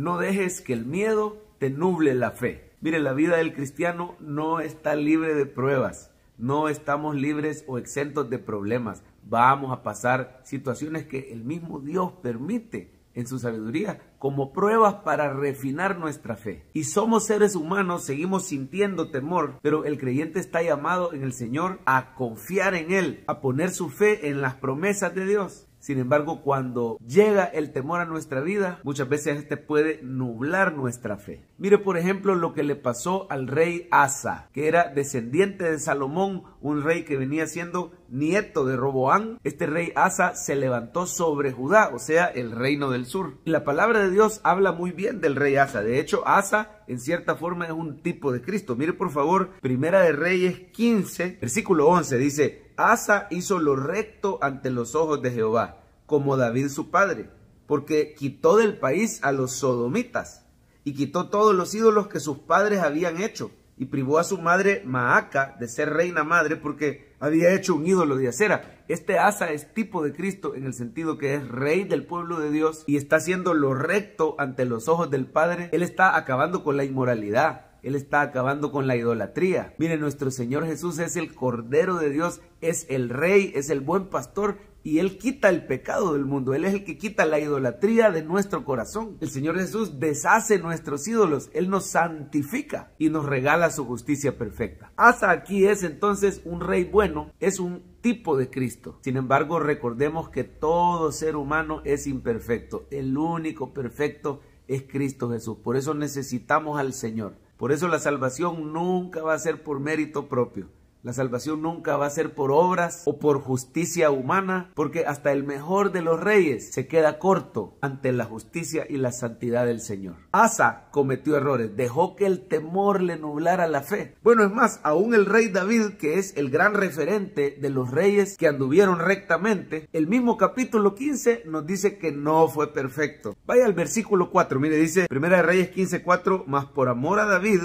No dejes que el miedo te nuble la fe. Mire, la vida del cristiano no está libre de pruebas. No estamos libres o exentos de problemas. Vamos a pasar situaciones que el mismo Dios permite en su sabiduría como pruebas para refinar nuestra fe. Y somos seres humanos, seguimos sintiendo temor, pero el creyente está llamado en el Señor a confiar en Él, a poner su fe en las promesas de Dios. Sin embargo, cuando llega el temor a nuestra vida, muchas veces este puede nublar nuestra fe. Mire, por ejemplo, lo que le pasó al rey Asa, que era descendiente de Salomón, un rey que venía siendo nieto de Roboán, este rey Asa se levantó sobre Judá, o sea, el reino del sur. La palabra de Dios habla muy bien del rey Asa. De hecho, Asa en cierta forma es un tipo de Cristo. Mire por favor, Primera de Reyes 15, versículo 11 dice, Asa hizo lo recto ante los ojos de Jehová, como David su padre, porque quitó del país a los sodomitas y quitó todos los ídolos que sus padres habían hecho y privó a su madre Maaca de ser reina madre porque había hecho un ídolo de acera. Este Asa es tipo de Cristo en el sentido que es rey del pueblo de Dios y está haciendo lo recto ante los ojos del Padre. Él está acabando con la inmoralidad. Él está acabando con la idolatría. Mire, nuestro Señor Jesús es el Cordero de Dios, es el Rey, es el buen pastor y Él quita el pecado del mundo. Él es el que quita la idolatría de nuestro corazón. El Señor Jesús deshace nuestros ídolos. Él nos santifica y nos regala su justicia perfecta. Hasta aquí es entonces un rey bueno, es un tipo de Cristo. Sin embargo, recordemos que todo ser humano es imperfecto. El único perfecto es Cristo Jesús. Por eso necesitamos al Señor. Por eso la salvación nunca va a ser por mérito propio. La salvación nunca va a ser por obras o por justicia humana, porque hasta el mejor de los reyes se queda corto ante la justicia y la santidad del Señor. Asa cometió errores, dejó que el temor le nublara la fe. Bueno, es más, aún el rey David, que es el gran referente de los reyes que anduvieron rectamente, el mismo capítulo 15 nos dice que no fue perfecto. Vaya al versículo 4, mire, dice, Primera de Reyes 15:4, cuatro. mas por amor a David,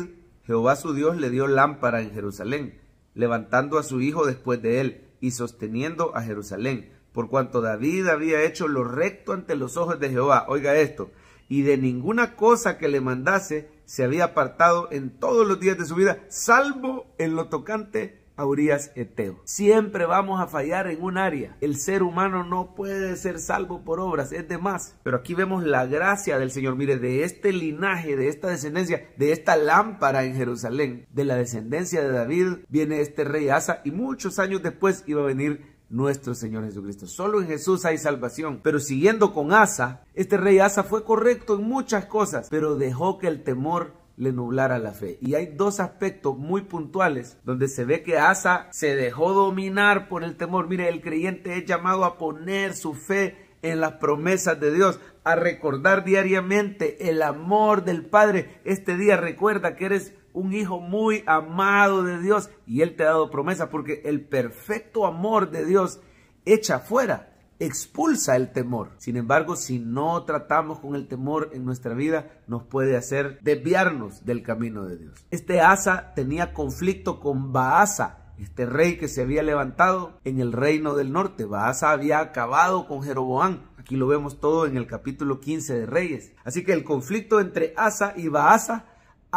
Jehová su Dios le dio lámpara en Jerusalén levantando a su hijo después de él y sosteniendo a Jerusalén, por cuanto David había hecho lo recto ante los ojos de Jehová. Oiga esto, y de ninguna cosa que le mandase se había apartado en todos los días de su vida, salvo en lo tocante aurías Eteo. Siempre vamos a fallar en un área. El ser humano no puede ser salvo por obras, es de más. Pero aquí vemos la gracia del Señor. Mire, de este linaje, de esta descendencia, de esta lámpara en Jerusalén, de la descendencia de David, viene este rey Asa y muchos años después iba a venir nuestro Señor Jesucristo. Solo en Jesús hay salvación. Pero siguiendo con Asa, este rey Asa fue correcto en muchas cosas, pero dejó que el temor le nublara la fe. Y hay dos aspectos muy puntuales donde se ve que Asa se dejó dominar por el temor. Mire, el creyente es llamado a poner su fe en las promesas de Dios, a recordar diariamente el amor del Padre. Este día recuerda que eres un hijo muy amado de Dios y Él te ha dado promesa porque el perfecto amor de Dios echa fuera expulsa el temor. Sin embargo, si no tratamos con el temor en nuestra vida, nos puede hacer desviarnos del camino de Dios. Este Asa tenía conflicto con Baasa, este rey que se había levantado en el reino del norte. Baasa había acabado con Jeroboán. Aquí lo vemos todo en el capítulo 15 de Reyes. Así que el conflicto entre Asa y Baasa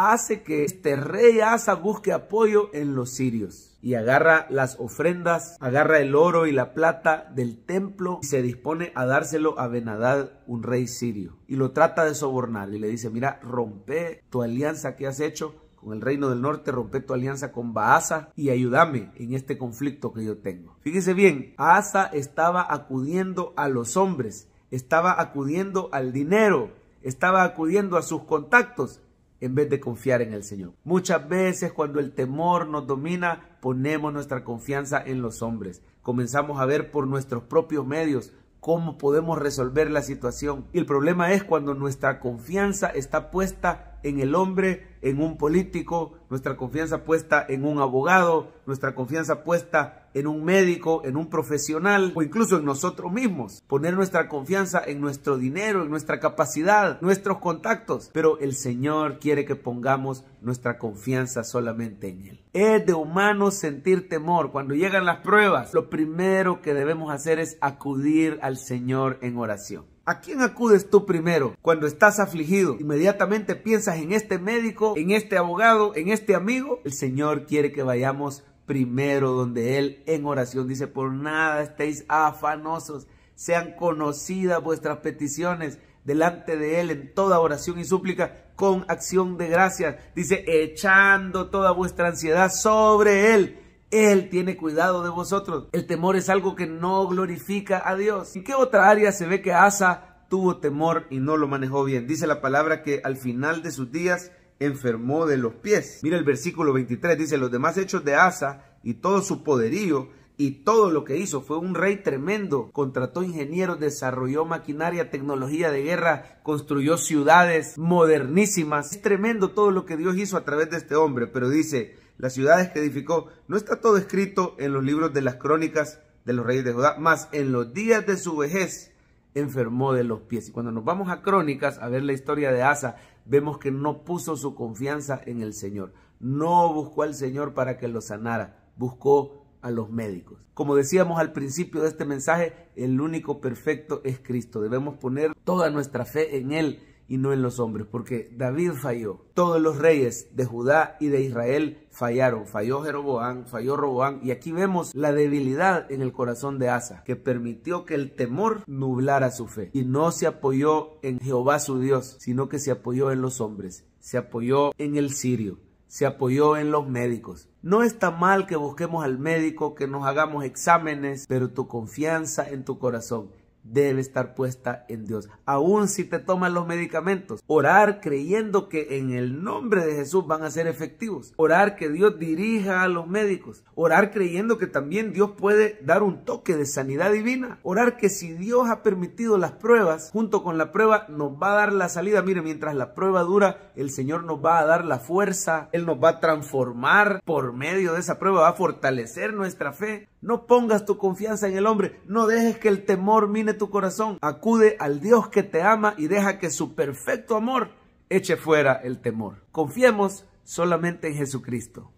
hace que este rey Asa busque apoyo en los sirios y agarra las ofrendas, agarra el oro y la plata del templo y se dispone a dárselo a Benadad, un rey sirio, y lo trata de sobornar y le dice, mira, rompe tu alianza que has hecho con el reino del norte, rompe tu alianza con Baasa y ayúdame en este conflicto que yo tengo. Fíjese bien, Asa estaba acudiendo a los hombres, estaba acudiendo al dinero, estaba acudiendo a sus contactos, en vez de confiar en el Señor. Muchas veces cuando el temor nos domina, ponemos nuestra confianza en los hombres. Comenzamos a ver por nuestros propios medios cómo podemos resolver la situación. Y el problema es cuando nuestra confianza está puesta en el hombre, en un político, nuestra confianza puesta en un abogado, nuestra confianza puesta en un médico, en un profesional o incluso en nosotros mismos. Poner nuestra confianza en nuestro dinero, en nuestra capacidad, nuestros contactos. Pero el Señor quiere que pongamos nuestra confianza solamente en Él. Es de humano sentir temor. Cuando llegan las pruebas, lo primero que debemos hacer es acudir al Señor en oración. ¿A quién acudes tú primero cuando estás afligido? Inmediatamente piensas en este médico, en este abogado, en este amigo. El Señor quiere que vayamos primero donde Él en oración dice, por nada estéis afanosos, sean conocidas vuestras peticiones delante de Él en toda oración y súplica con acción de gracias. Dice, echando toda vuestra ansiedad sobre Él él tiene cuidado de vosotros. El temor es algo que no glorifica a Dios. ¿En qué otra área se ve que Asa tuvo temor y no lo manejó bien? Dice la palabra que al final de sus días enfermó de los pies. Mira el versículo 23, dice, los demás hechos de Asa y todo su poderío y todo lo que hizo. Fue un rey tremendo. Contrató ingenieros, desarrolló maquinaria, tecnología de guerra, construyó ciudades modernísimas. Es tremendo todo lo que Dios hizo a través de este hombre, pero dice, las ciudades que edificó. No está todo escrito en los libros de las crónicas de los reyes de Judá, más en los días de su vejez enfermó de los pies. Y cuando nos vamos a crónicas a ver la historia de Asa, vemos que no puso su confianza en el Señor. No buscó al Señor para que lo sanara, buscó a los médicos. Como decíamos al principio de este mensaje, el único perfecto es Cristo. Debemos poner toda nuestra fe en Él y no en los hombres, porque David falló. Todos los reyes de Judá y de Israel fallaron. Falló Jeroboán, falló Roboán. Y aquí vemos la debilidad en el corazón de Asa, que permitió que el temor nublara su fe. Y no se apoyó en Jehová su Dios, sino que se apoyó en los hombres. Se apoyó en el sirio, se apoyó en los médicos. No está mal que busquemos al médico, que nos hagamos exámenes, pero tu confianza en tu corazón debe estar puesta en Dios. aun si te toman los medicamentos, orar creyendo que en el nombre de Jesús van a ser efectivos. Orar que Dios dirija a los médicos. Orar creyendo que también Dios puede dar un toque de sanidad divina. Orar que si Dios ha permitido las pruebas, junto con la prueba nos va a dar la salida. Mire, mientras la prueba dura, el Señor nos va a dar la fuerza. Él nos va a transformar por medio de esa prueba, va a fortalecer nuestra fe. No pongas tu confianza en el hombre, no dejes que el temor mine tu corazón. Acude al Dios que te ama y deja que su perfecto amor eche fuera el temor. Confiemos solamente en Jesucristo.